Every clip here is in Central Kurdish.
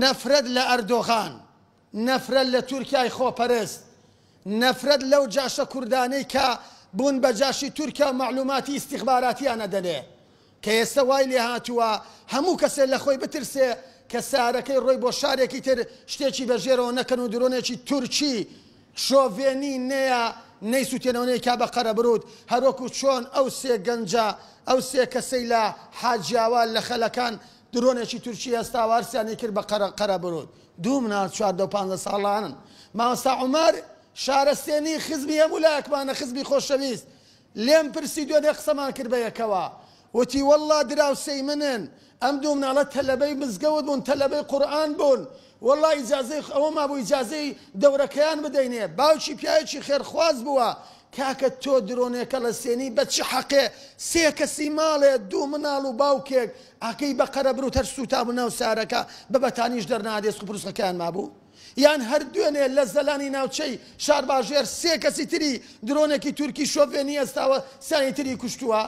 نەفرەت لە ئەردۆغان نەفرەت لە تورکای خۆپەرست نەفرەت لەو جاشە کوردانەی کە بوون بە جاشی تورکیا معلوماتی استیخباراتیانە دەنێ کە ئێستا وای لێ هاتووە هەموو کەسێ لە خۆی بترسێ کە سارەکەی ڕۆی بۆ شارێکی تر شتێکی بەژێرەوە نەکەن و درۆنێکی تورکی شۆڤێنی نەیە نەیسووتێنەوەی کا بە قەرەبرود هەروەکو چۆن ئەو سێ گەنج ئەو سێ کەسەی لە حاجیاوە لە خەلەکان درۆنێکی تورکی ئێستا وارسیانی کرد بە قەرە برود دوو منات چواردە پ ساڵانن مامەستا عمر شارستێنی خزمی هەمولایەکمانە خزمی خۆشەویست لێم پرسی دوێنێ قسەمان کرد بە یەکەوە وتی والله دراو سی منن ئەم دوو مناڵە تەلەبەی مزگەوت بوون تەلەبەی قورآن بوون والله ئیجاازەی ئەوە مابوو ئیجاازەی دەورەکەیان بدەینێ باوکی پیاوکی خێرخواز بووە کاکە تۆ درۆنێکە لە سێنی بەچ حەقێ سێ کەسی ماڵێ دوو مناڵ و باوکێک ئاکەی بە قەرەبر و تەرسو تا بناو سارەکە بەبەتانیش دەرنادێت سوپرسەکەیان مابوو. یان هەر دوێنێ لە زەلانی ناوچەی شارباژێر سێ کەسی تری درۆنێکی تورکی شۆڤێنی ئێستاوە سانی تری کوشتووە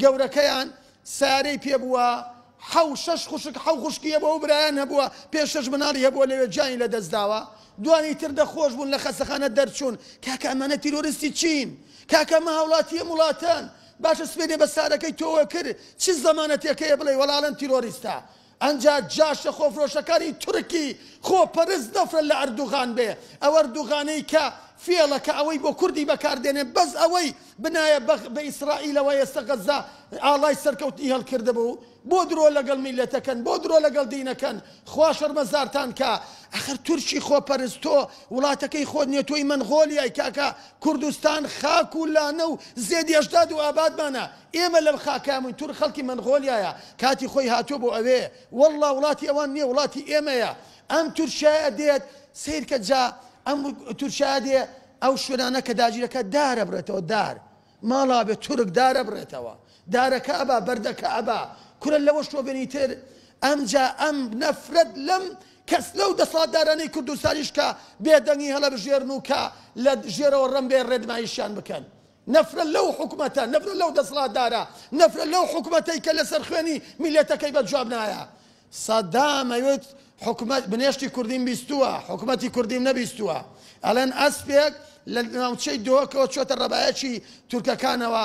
گەورەکەیان سارەی پێبووە حە شش خوشک حە خوشکیە بۆ برایان هەبووە پێشش مناڵی هەبووە لەوێ جایی لە دەستداوە دوانی تر دەخۆش بوون لە خەسەخانە دەرچوون کاکە ئەمانە تیرۆریستی چین کاکە مە هاوڵاتیە وڵاتەن باشە سوێنێ بە سارەکەی تۆوە کرد چی زەمانە تێکەیە بڵێ وەڵاڵەن تیرۆریستە ئەجا جاشە خۆفرۆشەکانی تورکی خۆپەرست دەفرن لە ئەردوغان بێ ئەوە دوغانەی کە فێڵەکە ئەوەی بۆ کوردی بەکاردێنێ بەس ئەوەی بنایە بە ئیسرائیلەوە ئێستا غەزا ئاڵای سەرکەوتی هەڵکردبوو بۆ درۆ لەگەڵ میلەتەکەن بۆ درۆ لەگەڵ دینەکەن خوا شەرمەزارتان کە ئەخر تورکی خۆپەرستۆ وڵاتەکەی خۆت نێتۆی منغۆلیای کاکە کوردستان خاک و لانە و زێدیشداد و ئابادمانە ئێمە لەم خاکامون تور خەڵکی منغۆلیایە کاتی خۆی هاتۆ بۆ ئەوێ وەڵا وڵاتی ئەوان نییە وڵاتی ئێمەیە ئەم تورشایە دێت سیرکە جا ئەم تورشادێ ئەو شوێنانە کە داگیرەکە دارە بڕێتەوە دار ماڵا بێت تورک دارە بڕێتەوە دارەکە ئەبا بەردەکە ئەبا کورە لەوە شۆ بێنی تر ئەمجا ئەم نەفرەت لەم کەس لەو دەسڵاتدارانەی کوردستانیشکە بێدەنگی هەڵە بژێرن و کە لە ژێرەوە ڕم بێ ڕێدمایشیان بکەن. نفرە لەو حکوومەتە نفرە لەو دەسڵاتدارە نفرە لەو حکوومەتەی کە لەسەر خوێنی میلێتەکەی بەجواب نایە. سەدامەوێت حکوومەت بنێشتی کوردیم بیستووە حکوومەتی کوردیم نەبیستووە ئەلەن ئەسپێک لە ناوچەی دۆکەوە چۆتە ڕەبایەکی تورکەکانەوە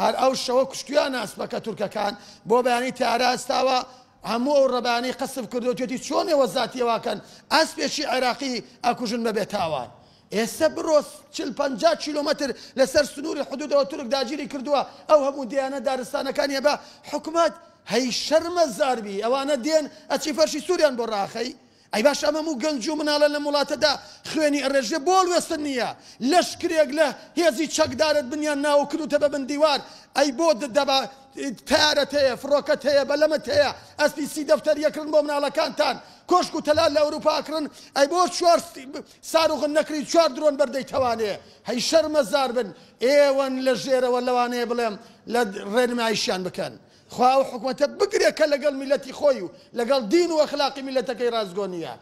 هەر ئەو شەوە کوشتیان ئاسپەکە تورکەکان بۆ بەیانی تاراستاوە هەموو ئەو ڕەبانی قسب کردوێتی چۆن وەزاتیەواکەن ئەس پێشی عێراقی ئاکوژن بەبێت تاوان. ئێستا بڕۆست چل 50 کیلومتر لەسەر سنووری حدودەوە تورک داگیری کردووە ئەو هەموو دیانە دارستانەکانی بە حکوومەت هەی شەرمە زاربی ئەوانە دێن ئەچی فەرشی سووریان بۆ ڕاخەی ئەی باش ئەمە و گەنج و مناڵە لە وڵاتەدا خوێنی ئەڕێژێ بۆ وێستن نییە لەش کرێک لە هێزی چەکدارت بنیان ناوکروتە بە بندیوار ئەی بۆ دەبا تارەت هەیە فڕۆکەت هەیە بەلەمت هەیە ئەسپی سی دەفتەر یەکردن بۆ مناڵەکانتان کۆشک و تەلا لە ئەوروپاکردن ئەی بۆ چوار ساروغن نەکری چوار درۆن بەردەی تەوانێ هەی شەرمەزار بن ئێوەن لە ژێرەوە لەوانەیە بڵێم لە ڕێنمایشیان بکەن. خوا و حکوومەتە بگرێ کە لەگەڵ میلەتی خۆی و لەگەڵ دین و ئەخلاقی میلەتەکەی ڕازگۆنیە